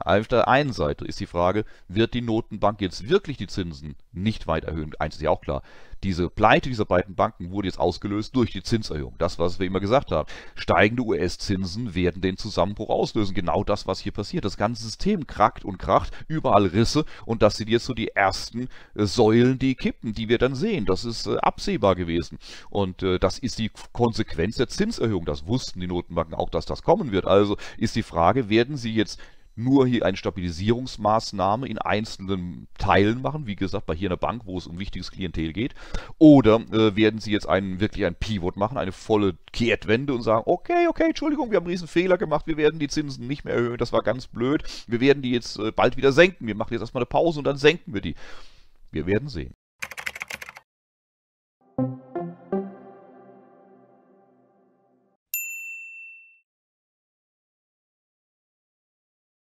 Auf der einen Seite ist die Frage, wird die Notenbank jetzt wirklich die Zinsen nicht weit erhöhen? Eins ist ja auch klar. Diese Pleite dieser beiden Banken wurde jetzt ausgelöst durch die Zinserhöhung. Das, was wir immer gesagt haben. Steigende US-Zinsen werden den Zusammenbruch auslösen. Genau das, was hier passiert. Das ganze System krackt und kracht, überall Risse und das sind jetzt so die ersten äh, Säulen, die kippen, die wir dann sehen. Das ist äh, absehbar gewesen. Und äh, das ist die Konsequenz der Zinserhöhung. Das wussten die Notenbanken auch, dass das kommen wird. Also ist die Frage, werden sie jetzt nur hier eine Stabilisierungsmaßnahme in einzelnen Teilen machen, wie gesagt, bei hier einer Bank, wo es um wichtiges Klientel geht, oder äh, werden sie jetzt einen, wirklich ein Pivot machen, eine volle Kehrtwende und sagen, okay, okay, Entschuldigung, wir haben einen riesen Fehler gemacht, wir werden die Zinsen nicht mehr erhöhen, das war ganz blöd, wir werden die jetzt äh, bald wieder senken, wir machen jetzt erstmal eine Pause und dann senken wir die. Wir werden sehen.